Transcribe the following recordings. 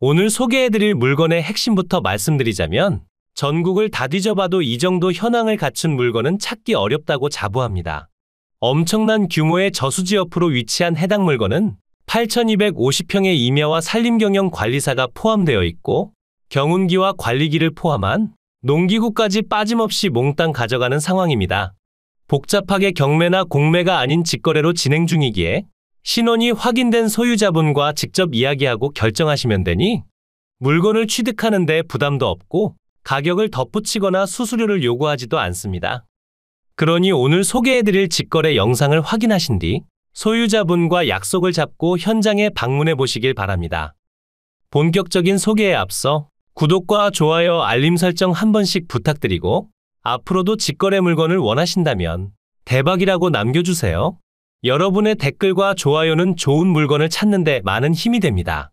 오늘 소개해드릴 물건의 핵심부터 말씀드리자면 전국을 다 뒤져봐도 이 정도 현황을 갖춘 물건은 찾기 어렵다고 자부합니다. 엄청난 규모의 저수지옆으로 위치한 해당 물건은 8,250평의 임야와 산림경영 관리사가 포함되어 있고 경운기와 관리기를 포함한 농기구까지 빠짐없이 몽땅 가져가는 상황입니다. 복잡하게 경매나 공매가 아닌 직거래로 진행 중이기에 신원이 확인된 소유자분과 직접 이야기하고 결정하시면 되니 물건을 취득하는데 부담도 없고 가격을 덧붙이거나 수수료를 요구하지도 않습니다. 그러니 오늘 소개해드릴 직거래 영상을 확인하신 뒤 소유자분과 약속을 잡고 현장에 방문해 보시길 바랍니다. 본격적인 소개에 앞서 구독과 좋아요 알림 설정 한 번씩 부탁드리고 앞으로도 직거래 물건을 원하신다면 대박이라고 남겨주세요. 여러분의 댓글과 좋아요는 좋은 물건을 찾는데 많은 힘이 됩니다.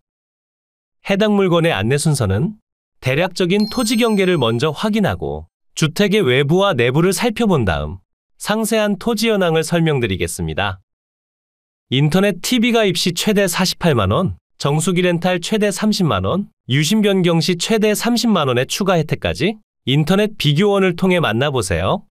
해당 물건의 안내 순서는 대략적인 토지 경계를 먼저 확인하고 주택의 외부와 내부를 살펴본 다음 상세한 토지 현황을 설명드리겠습니다. 인터넷 TV가 입시 최대 48만원, 정수기 렌탈 최대 30만원, 유심 변경 시 최대 30만원의 추가 혜택까지 인터넷 비교원을 통해 만나보세요.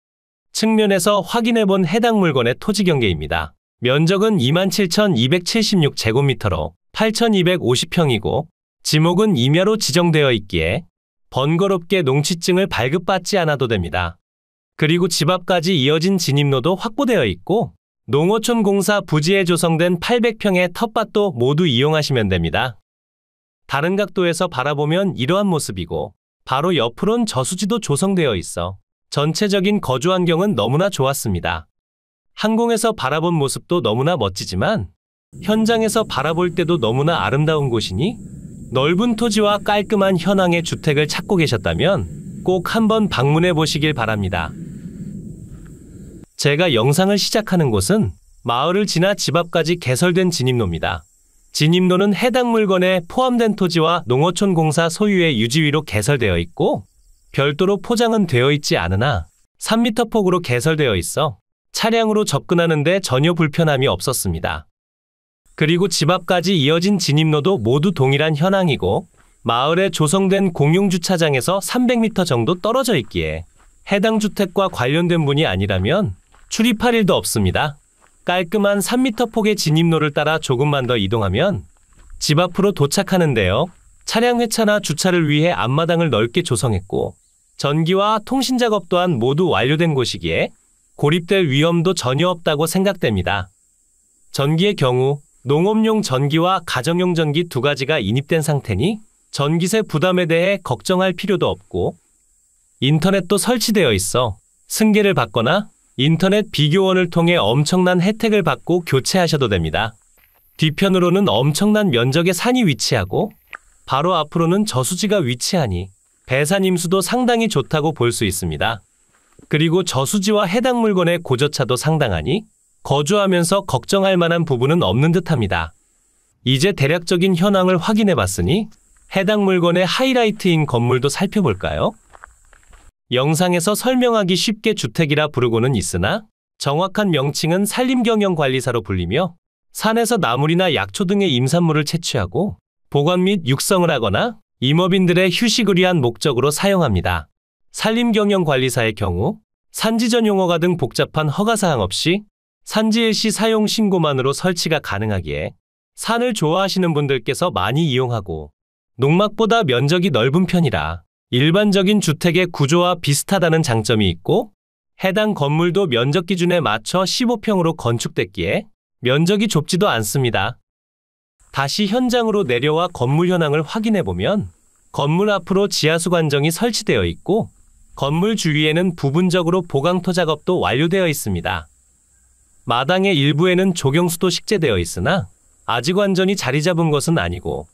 측면에서 확인해본 해당 물건의 토지 경계입니다. 면적은 27,276제곱미터로 8,250평이고 지목은 임야로 지정되어 있기에 번거롭게 농취증을 발급받지 않아도 됩니다. 그리고 집 앞까지 이어진 진입로도 확보되어 있고 농어촌 공사 부지에 조성된 800평의 텃밭도 모두 이용하시면 됩니다. 다른 각도에서 바라보면 이러한 모습이고 바로 옆으론 저수지도 조성되어 있어 전체적인 거주 환경은 너무나 좋았습니다. 항공에서 바라본 모습도 너무나 멋지지만 현장에서 바라볼 때도 너무나 아름다운 곳이니 넓은 토지와 깔끔한 현황의 주택을 찾고 계셨다면 꼭 한번 방문해 보시길 바랍니다. 제가 영상을 시작하는 곳은 마을을 지나 집 앞까지 개설된 진입로입니다. 진입로는 해당 물건에 포함된 토지와 농어촌 공사 소유의 유지위로 개설되어 있고 별도로 포장은 되어 있지 않으나 3m 폭으로 개설되어 있어 차량으로 접근하는데 전혀 불편함이 없었습니다. 그리고 집 앞까지 이어진 진입로도 모두 동일한 현황이고 마을에 조성된 공용주차장에서 300m 정도 떨어져 있기에 해당 주택과 관련된 분이 아니라면 출입할 일도 없습니다. 깔끔한 3m 폭의 진입로를 따라 조금만 더 이동하면 집 앞으로 도착하는데요. 차량 회차나 주차를 위해 앞마당을 넓게 조성했고 전기와 통신 작업 또한 모두 완료된 곳이기에 고립될 위험도 전혀 없다고 생각됩니다. 전기의 경우 농업용 전기와 가정용 전기 두 가지가 인입된 상태니 전기세 부담에 대해 걱정할 필요도 없고 인터넷도 설치되어 있어 승계를 받거나 인터넷 비교원을 통해 엄청난 혜택을 받고 교체하셔도 됩니다. 뒤편으로는 엄청난 면적의 산이 위치하고 바로 앞으로는 저수지가 위치하니 배산 임수도 상당히 좋다고 볼 수 있습니다. 그리고 저수지와 해당 물건의 고저차도 상당하니 거주하면서 걱정할 만한 부분은 없는 듯합니다. 이제 대략적인 현황을 확인해 봤으니 해당 물건의 하이라이트인 건물도 살펴볼까요? 영상에서 설명하기 쉽게 주택이라 부르고는 있으나 정확한 명칭은 산림경영관리사로 불리며 산에서 나물이나 약초 등의 임산물을 채취하고 보관 및 육성을 하거나 임업인들의 휴식을 위한 목적으로 사용합니다. 산림경영관리사의 경우 산지 전용허가등 복잡한 허가사항 없이 산지일시 사용 신고만으로 설치가 가능하기에 산을 좋아하시는 분들께서 많이 이용하고 농막보다 면적이 넓은 편이라 일반적인 주택의 구조와 비슷하다는 장점이 있고 해당 건물도 면적 기준에 맞춰 15평으로 건축됐기에 면적이 좁지도 않습니다. 다시 현장으로 내려와 건물 현황을 확인해 보면 건물 앞으로 지하수관정이 설치되어 있고 건물 주위에는 부분적으로 보강토 작업도 완료되어 있습니다. 마당의 일부에는 조경수도 식재되어 있으나 아직 완전히 자리 잡은 것은 아니고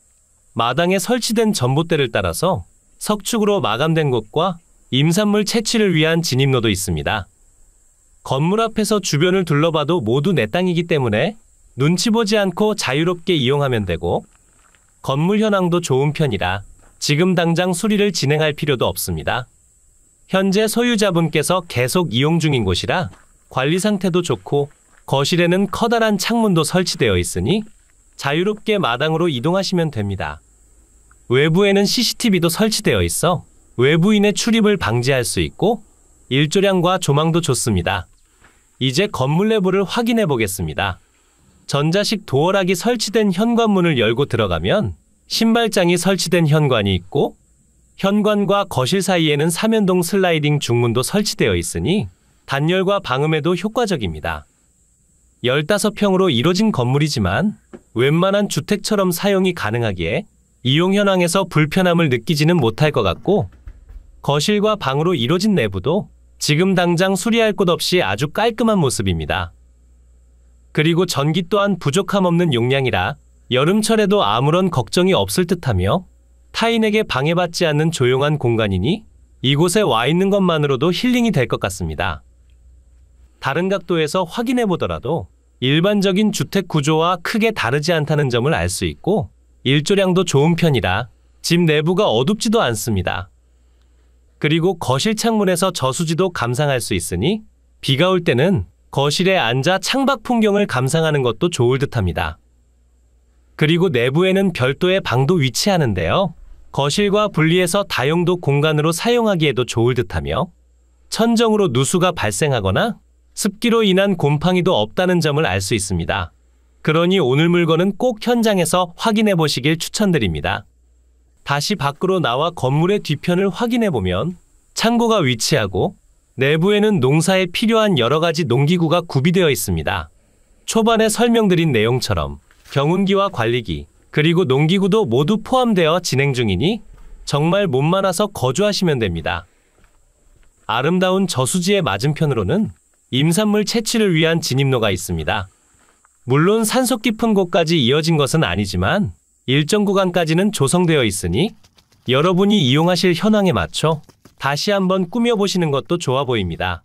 마당에 설치된 전봇대를 따라서 석축으로 마감된 곳과 임산물 채취를 위한 진입로도 있습니다. 건물 앞에서 주변을 둘러봐도 모두 내 땅이기 때문에 눈치 보지 않고 자유롭게 이용하면 되고 건물 현황도 좋은 편이라 지금 당장 수리를 진행할 필요도 없습니다. 현재 소유자분께서 계속 이용 중인 곳이라 관리 상태도 좋고 거실에는 커다란 창문도 설치되어 있으니 자유롭게 마당으로 이동하시면 됩니다. 외부에는 CCTV도 설치되어 있어 외부인의 출입을 방지할 수 있고 일조량과 조망도 좋습니다. 이제 건물 내부를 확인해 보겠습니다. 전자식 도어락이 설치된 현관문을 열고 들어가면 신발장이 설치된 현관이 있고 현관과 거실 사이에는 삼면동 슬라이딩 중문도 설치되어 있으니 단열과 방음에도 효과적입니다. 15평으로 이뤄진 건물이지만 웬만한 주택처럼 사용이 가능하기에 이용 현황에서 불편함을 느끼지는 못할 것 같고 거실과 방으로 이뤄진 내부도 지금 당장 수리할 곳 없이 아주 깔끔한 모습입니다. 그리고 전기 또한 부족함 없는 용량이라 여름철에도 아무런 걱정이 없을 듯하며 타인에게 방해받지 않는 조용한 공간이니 이곳에 와 있는 것만으로도 힐링이 될 것 같습니다. 다른 각도에서 확인해 보더라도 일반적인 주택 구조와 크게 다르지 않다는 점을 알 수 있고 일조량도 좋은 편이라 집 내부가 어둡지도 않습니다. 그리고 거실 창문에서 저수지도 감상할 수 있으니 비가 올 때는 거실에 앉아 창밖 풍경을 감상하는 것도 좋을 듯합니다. 그리고 내부에는 별도의 방도 위치하는데요. 거실과 분리해서 다용도 공간으로 사용하기에도 좋을 듯하며 천정으로 누수가 발생하거나 습기로 인한 곰팡이도 없다는 점을 알 수 있습니다. 그러니 오늘 물건은 꼭 현장에서 확인해 보시길 추천드립니다. 다시 밖으로 나와 건물의 뒤편을 확인해 보면 창고가 위치하고 내부에는 농사에 필요한 여러 가지 농기구가 구비되어 있습니다. 초반에 설명드린 내용처럼 경운기와 관리기, 그리고 농기구도 모두 포함되어 진행 중이니 정말 못 많아서 거주하시면 됩니다. 아름다운 저수지의 맞은편으로는 임산물 채취를 위한 진입로가 있습니다. 물론 산속 깊은 곳까지 이어진 것은 아니지만 일정 구간까지는 조성되어 있으니 여러분이 이용하실 현황에 맞춰 다시 한번 꾸며보시는 것도 좋아 보입니다.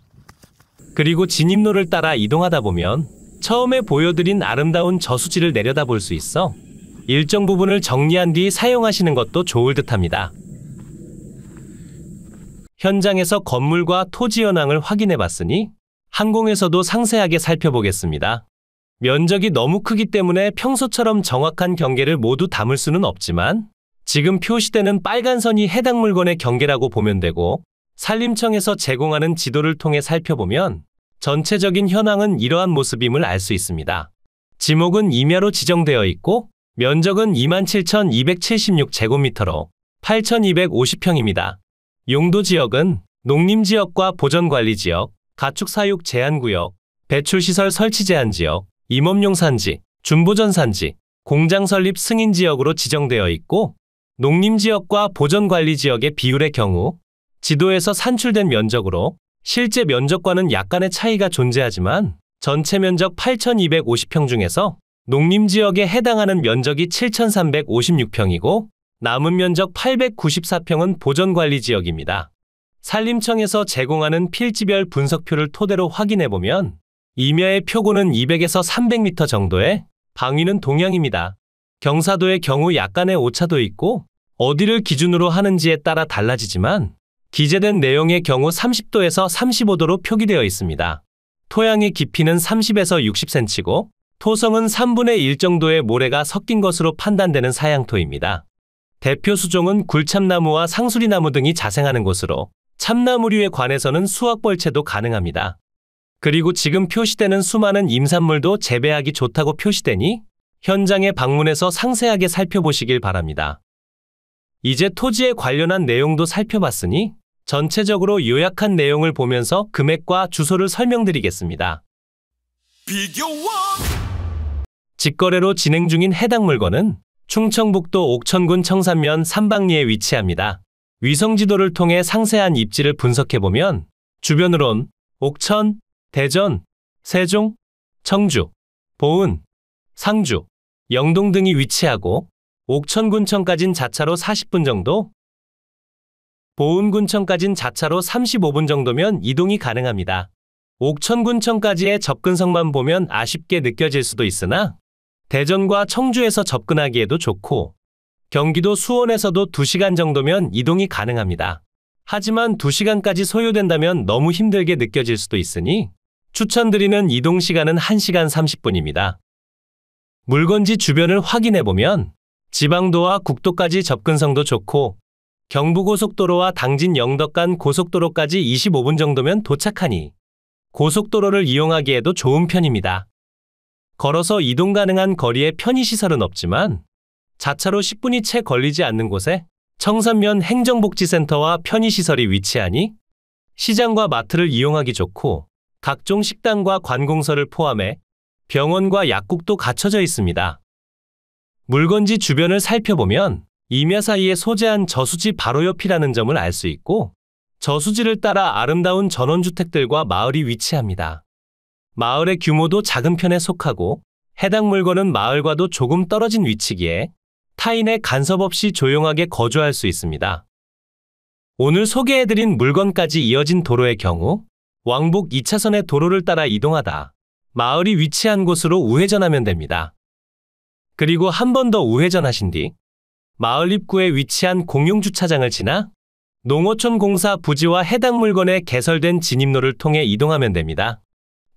그리고 진입로를 따라 이동하다 보면 처음에 보여드린 아름다운 저수지를 내려다볼 수 있어 일정 부분을 정리한 뒤 사용하시는 것도 좋을 듯합니다. 현장에서 건물과 토지 현황을 확인해 봤으니 항공에서도 상세하게 살펴보겠습니다. 면적이 너무 크기 때문에 평소처럼 정확한 경계를 모두 담을 수는 없지만 지금 표시되는 빨간 선이 해당 물건의 경계라고 보면 되고 산림청에서 제공하는 지도를 통해 살펴보면 전체적인 현황은 이러한 모습임을 알 수 있습니다. 지목은 임야로 지정되어 있고 면적은 27,276제곱미터로 8,250평입니다. 용도 지역은 농림지역과 보전관리지역, 가축사육 제한구역, 배출시설 설치 제한지역, 임업용 산지, 준보전 산지, 공장 설립 승인 지역으로 지정되어 있고, 농림지역과 보전관리지역의 비율의 경우, 지도에서 산출된 면적으로 실제 면적과는 약간의 차이가 존재하지만 전체 면적 8,250평 중에서 농림지역에 해당하는 면적이 7,356평이고 남은 면적 894평은 보전관리지역입니다. 산림청에서 제공하는 필지별 분석표를 토대로 확인해보면 임야의 표고는 200에서 300m 정도에 방위는 동향입니다. 경사도의 경우 약간의 오차도 있고 어디를 기준으로 하는지에 따라 달라지지만 기재된 내용의 경우 30도에서 35도로 표기되어 있습니다. 토양의 깊이는 30에서 60cm고 토성은 3분의 1 정도의 모래가 섞인 것으로 판단되는 사양토입니다. 대표 수종은 굴참나무와 상수리나무 등이 자생하는 곳으로 참나무류에 관해서는 수확벌채도 가능합니다. 그리고 지금 표시되는 수많은 임산물도 재배하기 좋다고 표시되니 현장에 방문해서 상세하게 살펴보시길 바랍니다. 이제 토지에 관련한 내용도 살펴봤으니 전체적으로 요약한 내용을 보면서 금액과 주소를 설명드리겠습니다. 비교와 직거래로 진행 중인 해당 물건은 충청북도 옥천군 청산면 삼방리에 위치합니다. 위성지도를 통해 상세한 입지를 분석해보면 주변으론 옥천, 대전, 세종, 청주, 보은, 상주, 영동 등이 위치하고 옥천군청까진 자차로 40분 정도, 보은군청까진 자차로 35분 정도면 이동이 가능합니다. 옥천군청까지의 접근성만 보면 아쉽게 느껴질 수도 있으나 대전과 청주에서 접근하기에도 좋고 경기도 수원에서도 2시간 정도면 이동이 가능합니다. 하지만 2시간까지 소요된다면 너무 힘들게 느껴질 수도 있으니 추천드리는 이동 시간은 1시간 30분입니다. 물건지 주변을 확인해보면 지방도와 국도까지 접근성도 좋고 경부고속도로와 당진 영덕간 고속도로까지 25분 정도면 도착하니 고속도로를 이용하기에도 좋은 편입니다. 걸어서 이동 가능한 거리에 편의시설은 없지만 자차로 10분이 채 걸리지 않는 곳에 청산면 행정복지센터와 편의시설이 위치하니 시장과 마트를 이용하기 좋고 각종 식당과 관공서를 포함해 병원과 약국도 갖춰져 있습니다. 물건지 주변을 살펴보면 임야 사이에 소재한 저수지 바로 옆이라는 점을 알 수 있고 저수지를 따라 아름다운 전원주택들과 마을이 위치합니다. 마을의 규모도 작은 편에 속하고 해당 물건은 마을과도 조금 떨어진 위치기에 타인의 간섭 없이 조용하게 거주할 수 있습니다. 오늘 소개해드린 물건까지 이어진 도로의 경우 왕복 2차선의 도로를 따라 이동하다 마을이 위치한 곳으로 우회전하면 됩니다. 그리고 한 번 더 우회전하신 뒤 마을 입구에 위치한 공용 주차장을 지나 농어촌 공사 부지와 해당 물건에 개설된 진입로를 통해 이동하면 됩니다.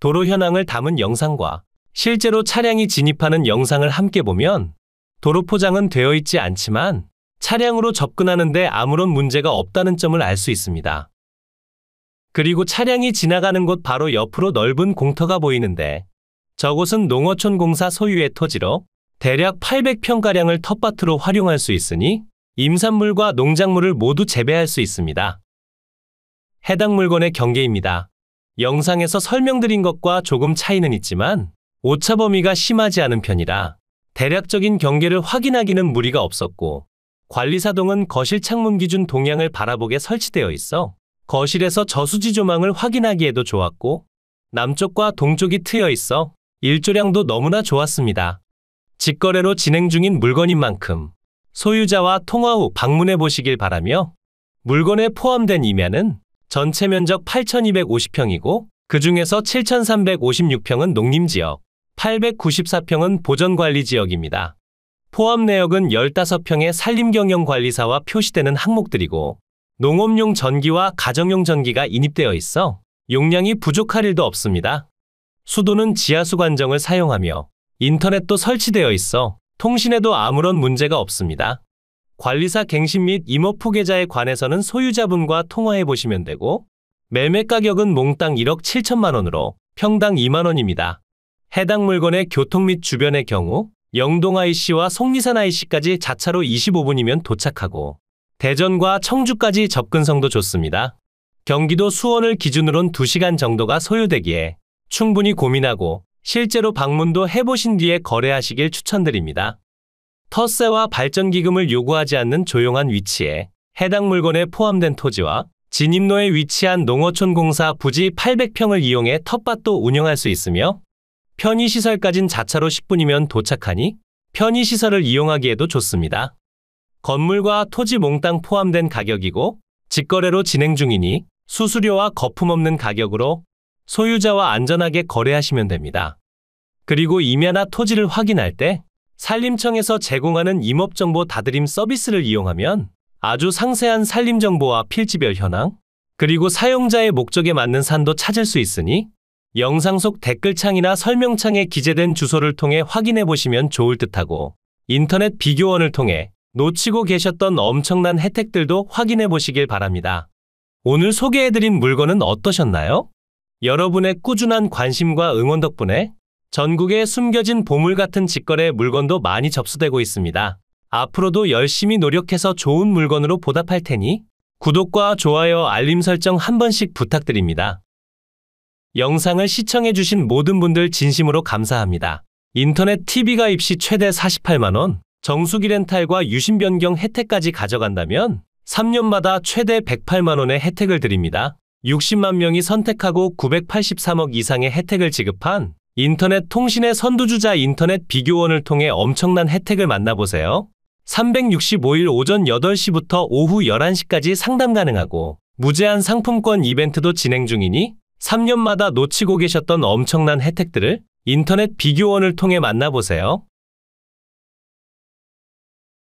도로 현황을 담은 영상과 실제로 차량이 진입하는 영상을 함께 보면 도로 포장은 되어 있지 않지만 차량으로 접근하는데 아무런 문제가 없다는 점을 알 수 있습니다. 그리고 차량이 지나가는 곳 바로 옆으로 넓은 공터가 보이는데 저곳은 농어촌 공사 소유의 토지로 대략 800평가량을 텃밭으로 활용할 수 있으니 임산물과 농작물을 모두 재배할 수 있습니다. 해당 물건의 경계입니다. 영상에서 설명드린 것과 조금 차이는 있지만 오차 범위가 심하지 않은 편이라 대략적인 경계를 확인하기는 무리가 없었고 관리사동은 거실 창문 기준 동향을 바라보게 설치되어 있어 거실에서 저수지 조망을 확인하기에도 좋았고 남쪽과 동쪽이 트여 있어 일조량도 너무나 좋았습니다. 직거래로 진행 중인 물건인 만큼 소유자와 통화 후 방문해 보시길 바라며 물건에 포함된 이면은 전체 면적 8,250평이고 그중에서 7,356평은 농림지역, 894평은 보전관리지역입니다. 포함 내역은 15평의 산림경영관리사와 표시되는 항목들이고 농업용 전기와 가정용 전기가 인입되어 있어 용량이 부족할 일도 없습니다. 수도는 지하수 관정을 사용하며 인터넷도 설치되어 있어 통신에도 아무런 문제가 없습니다. 관리사 갱신 및 임업 포계자에 관해서는 소유자분과 통화해 보시면 되고 매매 가격은 몽땅 1억 7천만 원으로 평당 2만 원입니다. 해당 물건의 교통 및 주변의 경우 영동 IC와 속리산 IC까지 자차로 25분이면 도착하고 대전과 청주까지 접근성도 좋습니다. 경기도 수원을 기준으론 2시간 정도가 소요되기에 충분히 고민하고 실제로 방문도 해보신 뒤에 거래하시길 추천드립니다. 터세와 발전기금을 요구하지 않는 조용한 위치에 해당 물건에 포함된 토지와 진입로에 위치한 농어촌 공사 부지 800평을 이용해 텃밭도 운영할 수 있으며 편의시설까진 자차로 10분이면 도착하니 편의시설을 이용하기에도 좋습니다. 건물과 토지 몽땅 포함된 가격이고 직거래로 진행 중이니 수수료와 거품 없는 가격으로 소유자와 안전하게 거래하시면 됩니다. 그리고 임야나 토지를 확인할 때 산림청에서 제공하는 임업정보 다드림 서비스를 이용하면 아주 상세한 산림 정보와 필지별 현황, 그리고 사용자의 목적에 맞는 산도 찾을 수 있으니 영상 속 댓글창이나 설명창에 기재된 주소를 통해 확인해 보시면 좋을 듯하고 인터넷 비교원을 통해 놓치고 계셨던 엄청난 혜택들도 확인해 보시길 바랍니다. 오늘 소개해드린 물건은 어떠셨나요? 여러분의 꾸준한 관심과 응원 덕분에 전국에 숨겨진 보물 같은 직거래 물건도 많이 접수되고 있습니다. 앞으로도 열심히 노력해서 좋은 물건으로 보답할 테니 구독과 좋아요, 알림 설정 한 번씩 부탁드립니다. 영상을 시청해주신 모든 분들 진심으로 감사합니다. 인터넷 TV 가입 시 최대 48만원, 정수기 렌탈과 유심 변경 혜택까지 가져간다면 3년마다 최대 108만원의 혜택을 드립니다. 60만 명이 선택하고 983억 이상의 혜택을 지급한 인터넷 통신의 선두주자 인터넷 비교원을 통해 엄청난 혜택을 만나보세요. 365일 오전 8시부터 오후 11시까지 상담 가능하고 무제한 상품권 이벤트도 진행 중이니 3년마다 놓치고 계셨던 엄청난 혜택들을 인터넷 비교원을 통해 만나보세요.